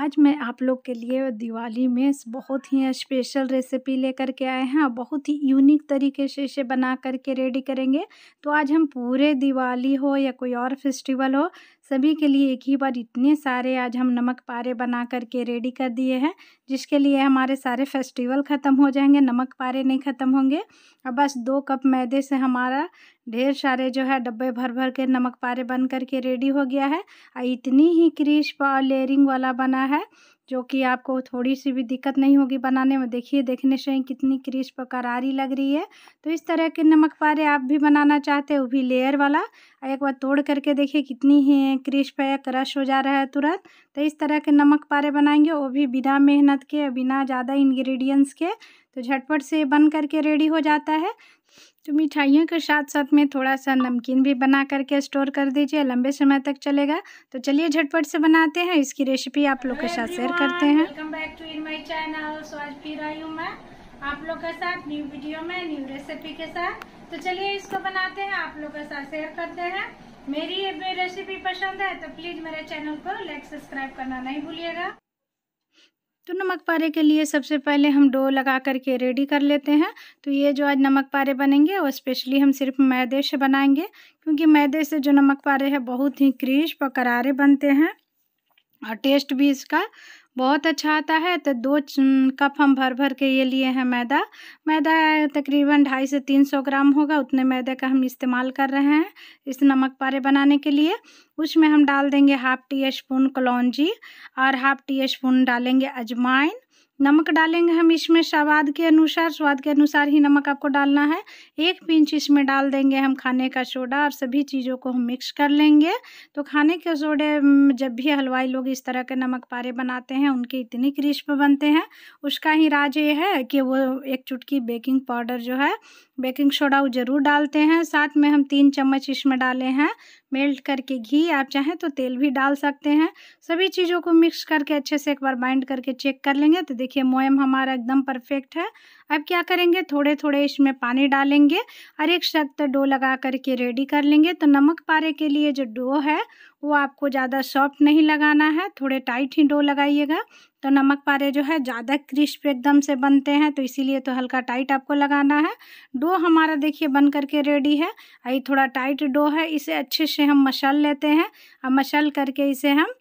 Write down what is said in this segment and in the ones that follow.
आज मैं आप लोग के लिए दिवाली में बहुत ही स्पेशल रेसिपी लेकर के आए हैं और बहुत ही यूनिक तरीके से इसे बना करके रेडी करेंगे तो आज हम पूरे दिवाली हो या कोई और फेस्टिवल हो सभी के लिए एक ही बार इतने सारे आज हम नमक पारे बना करके रेडी कर दिए हैं जिसके लिए हमारे सारे फेस्टिवल ख़त्म हो जाएंगे नमक पारे नहीं ख़त्म होंगे और बस दो कप मैदे से हमारा ढेर सारे जो है डब्बे भर भर के नमक पारे बन करके रेडी हो गया है और इतनी ही क्रिस्प और लेयरिंग वाला बना है जो कि आपको थोड़ी सी भी दिक्कत नहीं होगी बनाने में देखिए देखने से ही कितनी क्रिस्प करारी लग रही है तो इस तरह के नमक पारे आप भी बनाना चाहते हो भी लेयर वाला एक बार तोड़ करके देखिए कितनी ही क्रिस्प है क्रश हो जा रहा है तुरंत तो इस तरह के नमक पारे बनाएंगे वो भी बिना मेहनत के बिना ज़्यादा इन्ग्रीडियंट्स के तो झटपट से बन करके रेडी हो जाता है तो मिठाइयों के साथ साथ में थोड़ा सा नमकीन भी बना करके स्टोर कर दीजिए लंबे समय तक चलेगा तो चलिए झटपट से बनाते हैं इसकी रेसिपी आप लोग के साथ शेयर करते हैं welcome back to in my channel फिर आई हूँ मैं आप लोग के साथ न्यू वीडियो में न्यू रेसिपी के साथ तो चलिए इसको बनाते हैं आप लोग के साथ शेयर करते हैं मेरी ये रेसिपी पसंद है तो प्लीज़ मेरे चैनल को लाइक सब्सक्राइब करना नहीं भूलिएगा तो नमक पारे के लिए सबसे पहले हम डो लगा करके रेडी कर लेते हैं तो ये जो आज नमक पारे बनेंगे और स्पेशली हम सिर्फ मैदे से बनाएंगे क्योंकि मैदे से जो नमक पारे हैं बहुत ही क्रिस्प और करारे बनते हैं और टेस्ट भी इसका बहुत अच्छा आता है तो दो कप हम भर भर के ये लिए हैं मैदा मैदा तकरीबन ढाई से तीन सौ ग्राम होगा उतने मैदे का हम इस्तेमाल कर रहे हैं इस नमक पारे बनाने के लिए उसमें हम डाल देंगे हाफ़ टी स्पून कलौजी और हाफ़ टी स्पून डालेंगे अजमाइन नमक डालेंगे हम इसमें स्वाद के अनुसार स्वाद के अनुसार ही नमक आपको डालना है एक पिंच इसमें डाल देंगे हम खाने का सोडा और सभी चीज़ों को हम मिक्स कर लेंगे तो खाने के सोडे जब भी हलवाई लोग इस तरह के नमक पारे बनाते हैं उनके इतनी क्रिस्प बनते हैं उसका ही राज ये है कि वो एक चुटकी बेकिंग पाउडर जो है बेकिंग सोडा वो ज़रूर डालते हैं साथ में हम तीन चम्मच इसमें डाले हैं मेल्ट करके घी आप चाहें तो तेल भी डाल सकते हैं सभी चीज़ों को मिक्स करके अच्छे से एक बार बाइंड करके चेक कर लेंगे तो देखिए मोयम हमारा एकदम परफेक्ट है अब क्या करेंगे थोड़े थोड़े इसमें पानी डालेंगे और एक सख्त डो लगा करके रेडी कर लेंगे तो नमक पारे के लिए जो डो है वो आपको ज़्यादा सॉफ्ट नहीं लगाना है थोड़े टाइट ही डो लगाइएगा तो नमक पारे जो है ज़्यादा क्रिस्प एकदम से बनते हैं तो इसीलिए तो हल्का टाइट आपको लगाना है डो हमारा देखिए बन करके रेडी है आई थोड़ा टाइट डो है इसे अच्छे से हम मसल लेते हैं और मसल करके इसे हम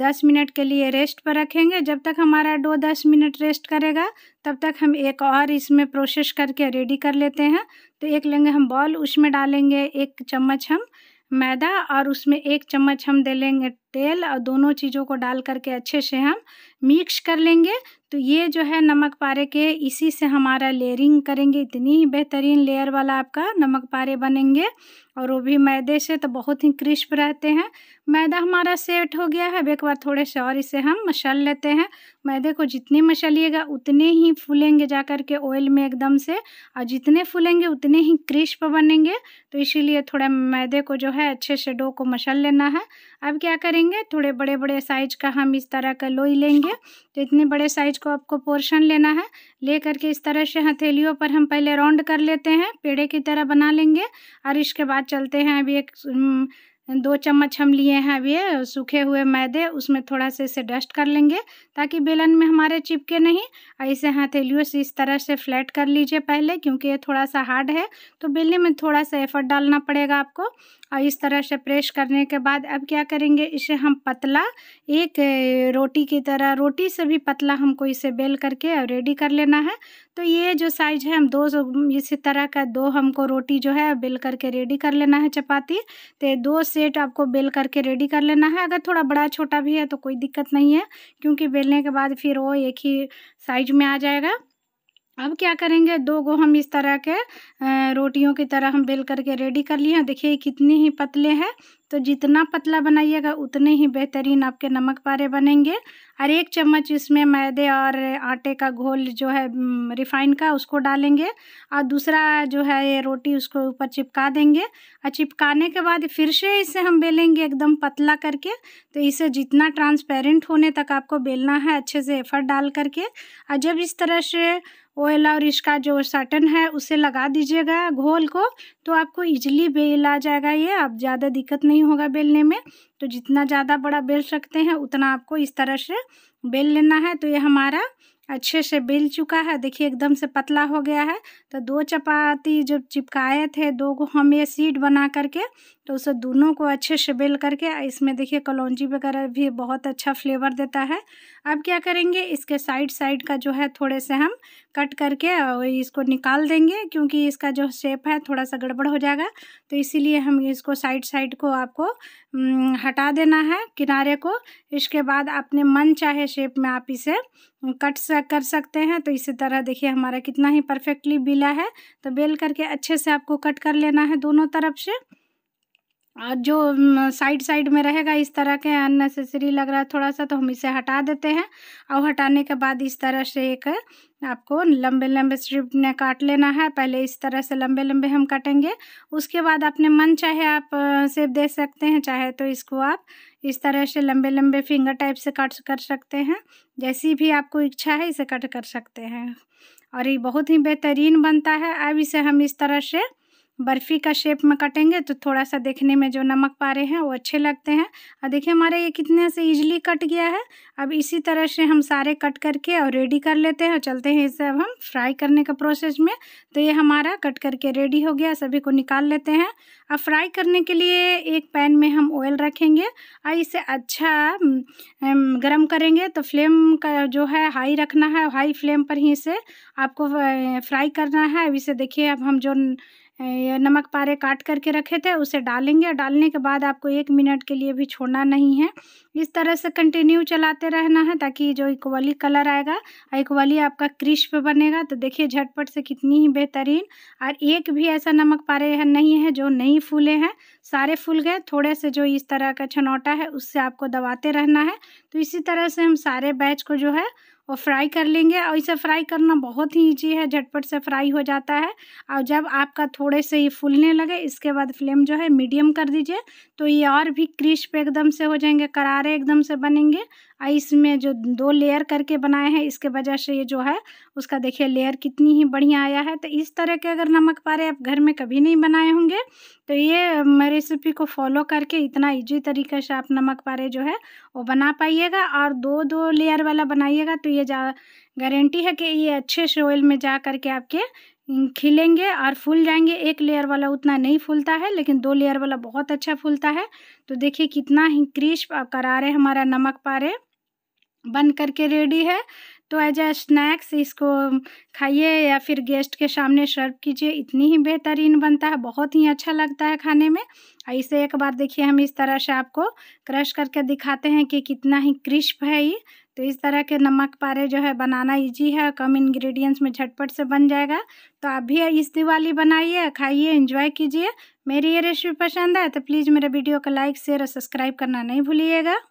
दस मिनट के लिए रेस्ट पर रखेंगे जब तक हमारा डो दस मिनट रेस्ट करेगा तब तक हम एक और इसमें प्रोसेस करके रेडी कर लेते हैं तो एक लेंगे हम बॉल उसमें डालेंगे एक चम्मच हम मैदा और उसमें एक चम्मच हम दे लेंगे तेल और दोनों चीज़ों को डाल करके अच्छे से हम मिक्स कर लेंगे तो ये जो है नमक पारे के इसी से हमारा लेयरिंग करेंगे इतनी बेहतरीन लेयर वाला आपका नमक पारे बनेंगे और वो भी मैदे से तो बहुत ही क्रिस्प रहते हैं मैदा हमारा सेट हो गया है अब एक बार थोड़े से और इसे हम मसल लेते हैं मैदे को जितने मसलिएगा उतने ही फूलेंगे जा कर के ऑयल में एकदम से और जितने फूलेंगे उतने ही क्रिस्प बनेंगे तो इसीलिए थोड़ा मैदे को जो है अच्छे से डो को मसल लेना है अब क्या करेंगे थोड़े बड़े बड़े साइज का हम इस तरह का लोई लेंगे तो इतने बड़े साइज को आपको पोर्शन लेना है ले करके इस तरह से हथेलियों पर हम पहले राउंड कर लेते हैं पेड़े की तरह बना लेंगे और इसके बाद चलते हैं अभी एक दो चम्मच हम लिए हैं अभी सूखे हुए मैदे उसमें थोड़ा से इसे डस्ट कर लेंगे ताकि बेलन में हमारे चिपके नहीं और इसे हथेलियों से इस तरह से फ्लैट कर लीजिए पहले क्योंकि ये थोड़ा सा हार्ड है तो बेलने में थोड़ा सा एफर्ट डालना पड़ेगा आपको और इस तरह से प्रेस करने के बाद अब क्या करेंगे इसे हम पतला एक रोटी की तरह रोटी से भी पतला हमको इसे बेल करके रेडी कर लेना है तो ये जो साइज है हम दो इसी तरह का दो हमको रोटी जो है बेल करके रेडी कर लेना है चपाती तो दो सेट आपको बेल करके रेडी कर लेना है अगर थोड़ा बड़ा छोटा भी है तो कोई दिक्कत नहीं है क्योंकि बेल निकालने के बाद फिर वो एक ही साइज में आ जाएगा अब क्या करेंगे दो गो हम इस तरह के रोटियों की तरह हम बेल करके रेडी कर लिए हैं देखिए कितने ही पतले हैं तो जितना पतला बनाइएगा उतने ही बेहतरीन आपके नमक पारे बनेंगे और एक चम्मच इसमें मैदे और आटे का घोल जो है रिफाइन का उसको डालेंगे और दूसरा जो है ये रोटी उसको ऊपर चिपका देंगे और चिपकाने के बाद फिर से इसे हम बेलेंगे एकदम पतला करके तो इसे जितना ट्रांसपेरेंट होने तक आपको बेलना है अच्छे से एफर्ट डाल करके और जब इस तरह से ऑयल और इसका जो साटन है उसे लगा दीजिएगा घोल को तो आपको इजली बेल आ जाएगा ये आप ज़्यादा दिक्कत नहीं होगा बेलने में तो जितना ज़्यादा बड़ा बेल सकते हैं उतना आपको इस तरह से बेल लेना है तो ये हमारा अच्छे से बेल चुका है देखिए एकदम से पतला हो गया है तो दो चपाती जो चिपकाए थे दो को हम ये सीड बना करके तो उसे दोनों को अच्छे से बेल करके इसमें देखिए कलौजी वगैरह भी बहुत अच्छा फ्लेवर देता है अब क्या करेंगे इसके साइड साइड का जो है थोड़े से हम कट करके और इसको निकाल देंगे क्योंकि इसका जो शेप है थोड़ा सा गड़बड़ हो जाएगा तो इसीलिए हम इसको साइड साइड को आपको हटा देना है किनारे को इसके बाद अपने मन चाहे शेप में आप इसे कट से कर सकते हैं तो इसी तरह देखिए हमारा कितना ही परफेक्टली बिला है तो बेल करके अच्छे से आपको कट कर लेना है दोनों तरफ से और जो साइड साइड में रहेगा इस तरह के अननेसेसरी लग रहा है थोड़ा सा तो हम इसे हटा देते हैं और हटाने के बाद इस तरह से एक आपको लंबे लंबे स्ट्रिप ने काट लेना है पहले इस तरह से लंबे लंबे हम काटेंगे उसके बाद अपने मन चाहे आप सेब दे सकते हैं चाहे तो इसको आप इस तरह से लंबे लंबे फिंगर टाइप से कट कर सकते हैं जैसी भी आपको इच्छा है इसे कट कर सकते हैं और ये बहुत ही बेहतरीन बनता है अब इसे हम इस तरह से बर्फ़ी का शेप में कटेंगे तो थोड़ा सा देखने में जो नमक पा रहे हैं वो अच्छे लगते हैं और देखिए हमारा ये कितने से इजीली कट गया है अब इसी तरह से हम सारे कट करके और रेडी कर लेते हैं और चलते हैं इसे अब हम फ्राई करने का प्रोसेस में तो ये हमारा कट करके रेडी हो गया सभी को निकाल लेते हैं अब फ्राई करने के लिए एक पैन में हम ऑयल रखेंगे और इसे अच्छा गर्म करेंगे तो फ्लेम का जो है हाई रखना है हाई फ्लेम पर ही इसे आपको फ्राई करना है अब इसे देखिए अब हम जो नमक पारे काट करके रखे थे उसे डालेंगे और डालने के बाद आपको एक मिनट के लिए भी छोड़ना नहीं है इस तरह से कंटिन्यू चलाते रहना है ताकि जो इक्वली कलर आएगा इक्वली आपका क्रिस्प बनेगा तो देखिए झटपट से कितनी ही बेहतरीन और एक भी ऐसा नमक पारे है नहीं है जो नहीं फूले हैं सारे फूल गए थोड़े से जो इस तरह का छनौटा है उससे आपको दबाते रहना है तो इसी तरह से हम सारे बैच को जो है और फ्राई कर लेंगे और इसे फ्राई करना बहुत ही ईजी है झटपट से फ्राई हो जाता है और जब आपका थोड़े से ये फूलने लगे इसके बाद फ्लेम जो है मीडियम कर दीजिए तो ये और भी क्रिस्प एकदम से हो जाएंगे करारे एकदम से बनेंगे इसमें जो दो लेयर करके बनाए हैं इसके वजह से ये जो है उसका देखिए लेयर कितनी ही बढ़िया आया है तो इस तरह के अगर नमक पारे आप घर में कभी नहीं बनाए होंगे तो ये रेसिपी को फॉलो करके इतना ईजी तरीके से आप नमक पारे जो है वो बना पाइएगा और दो दो लेयर वाला बनाइएगा तो ये जा गारंटी है कि ये अच्छे से ऑयल में जा करके आपके खिलेंगे और फूल जाएंगे एक लेयर वाला उतना नहीं फूलता है लेकिन दो लेयर वाला बहुत अच्छा फूलता है तो देखिए कितना ही क्रिस्प और करारे हमारा नमक पारे बन करके रेडी है तो एज अ स्नैक्स इसको खाइए या फिर गेस्ट के सामने सर्व कीजिए इतनी ही बेहतरीन बनता है बहुत ही अच्छा लगता है खाने में और इसे एक बार देखिए हम इस तरह से आपको क्रश करके दिखाते हैं कि कितना ही क्रिस्प है ये तो इस तरह के नमक पारे जो है बनाना इजी है कम इंग्रेडिएंट्स में झटपट से बन जाएगा तो आप भी इस दिवाली बनाइए खाइए इंजॉय कीजिए मेरी ये रेसिपी पसंद है तो प्लीज़ मेरे वीडियो को लाइक शेयर और सब्सक्राइब करना नहीं भूलिएगा